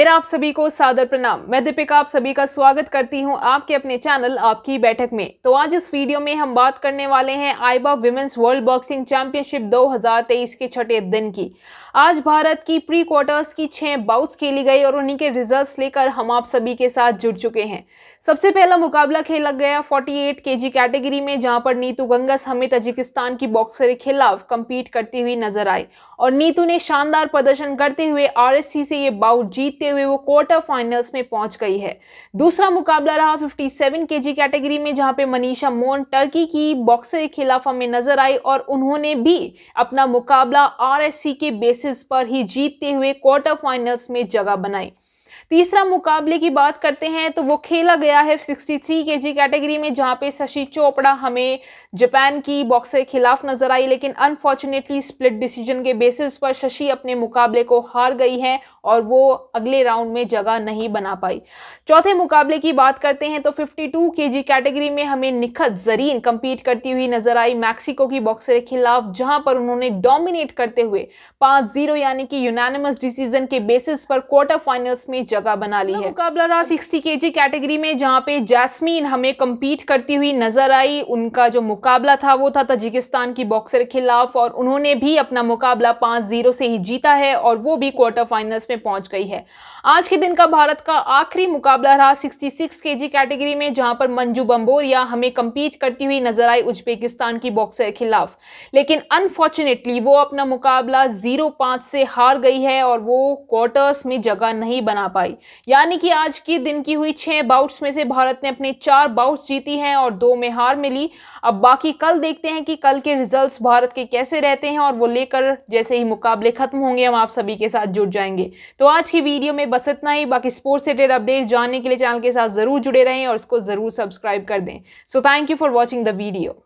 मेरा आप सभी को सादर प्रणाम मैं दीपिका आप सभी का स्वागत करती हूं आपके अपने चैनल आपकी बैठक में तो आज इस वीडियो में हम बात करने वाले हैं आईबा विमेंस वर्ल्ड बॉक्सिंग चैंपियनशिप 2023 के छठे दिन की आज भारत की प्री क्वार्टर्स की छह बाउट्स खेली गई और उन्हीं के रिजल्ट लेकर हम आप सभी के साथ जुड़ चुके हैं सबसे पहला मुकाबला खेला गया 48 केजी कैटेगरी में जहां पर नीतू गंगा हमें तजिकिस्तान की बॉक्सर के खिलाफ कम्पीट करती हुई नजर आई और नीतू ने शानदार प्रदर्शन करते हुए आरएससी से ये बाउट जीतते जीतते हुए वो क्वार्टर फाइनल्स में पहुंच गई है दूसरा मुकाबला रहा 57 केजी कैटेगरी में जहां पे मनीषा मोन टर्की की बॉक्सर के खिलाफ हमें नजर आई और उन्होंने भी अपना मुकाबला आरएससी के बेसिस पर ही जीतते हुए क्वार्टर फाइनल्स में जगह बनाई तीसरा मुकाबले की बात करते हैं तो वो खेला गया है 63 जी कैटेगरी में जहां पे शशि चोपड़ा हमें जापान की बॉक्सर के खिलाफ नजर आई लेकिन अनफॉर्चुनेटली स्प्लिट डिसीजन के बेसिस पर शशि अपने मुकाबले को हार गई हैं और वो अगले राउंड में जगह नहीं बना पाई चौथे मुकाबले की बात करते हैं तो 52 जी कैटेगरी में हमें निखत जरीन कम्पीट करती हुई नजर आई मैक्सिको की बॉक्सर के खिलाफ जहां पर उन्होंने डोमिनेट करते हुए पाँच जीरो यानी कि यूनानिमस डिसीजन के बेसिस पर क्वार्टर फाइनल्स में जगह बना ली मतलब है मुकाबला रहा सिक्सटी के जी कैटेगरी में जहाँ पे जैस्मीन हमें कम्पीट करती हुई नजर आई उनका जो मुकाबला था वो था तजिकिस्तान की बॉक्सर के खिलाफ और उन्होंने भी अपना मुकाबला पाँच जीरो से ही जीता है और वो भी क्वार्टर फाइनल्स में पहुँच गई है आज के दिन का भारत का आखिरी मुकाबला रहा 66 केजी कैटेगरी में जहां पर मंजू बम्बोरिया हमें कम्पीट करती हुई नजर आई उज्बेकिस्तान की बॉक्सर के खिलाफ लेकिन अनफॉर्चुनेटली वो अपना मुकाबला जीरो पाँच से हार गई है और वो क्वार्टर्स में जगह नहीं बना पाई यानी कि आज की दिन की हुई छह बाउट्स में से भारत ने अपने चार बाउट्स जीती हैं और दो में हार मिली अब बाकी कल देखते हैं कि कल के रिजल्ट्स भारत के कैसे रहते हैं और वो लेकर जैसे ही मुकाबले खत्म होंगे हम आप सभी के साथ जुड़ जाएंगे तो आज की वीडियो में बस इतना ही बाकी स्पोर्ट्स रिलेटेड अपडेट जानने के लिए चैनल के साथ ज़रूर जुड़े रहें और इसको ज़रूर सब्सक्राइब कर दें so thank you for watching the video